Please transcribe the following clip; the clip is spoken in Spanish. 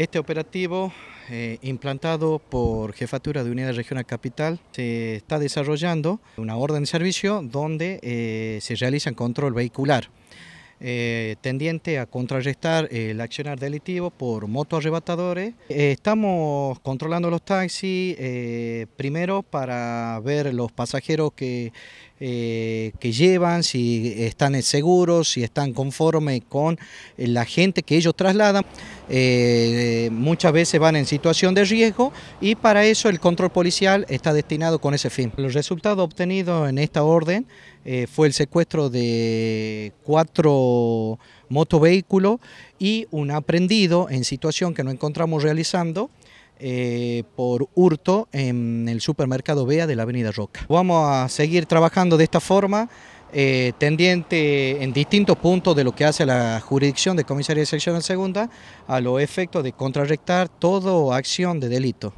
Este operativo, eh, implantado por Jefatura de Unidad Regional Capital, se está desarrollando una orden de servicio donde eh, se realiza control vehicular. Eh, tendiente a contrarrestar el accionar delictivo por moto arrebatadores. estamos controlando los taxis, primero para ver los pasajeros que eh, que llevan, si están eh, seguros, si están conformes con eh, la gente que ellos trasladan. muchas veces van en situación de riesgo y para eso el control policial está destinado con ese fin. Los resultados obtenidos en esta orden fue el secuestro de cuatro motovehículos y un aprendido en situación que no encontramos realizando. Eh, por hurto en el supermercado Bea de la Avenida Roca. Vamos a seguir trabajando de esta forma. Eh, tendiente en distintos puntos de lo que hace la jurisdicción de Comisaría de Sección Segunda a los efectos de contrarrectar toda acción de delito.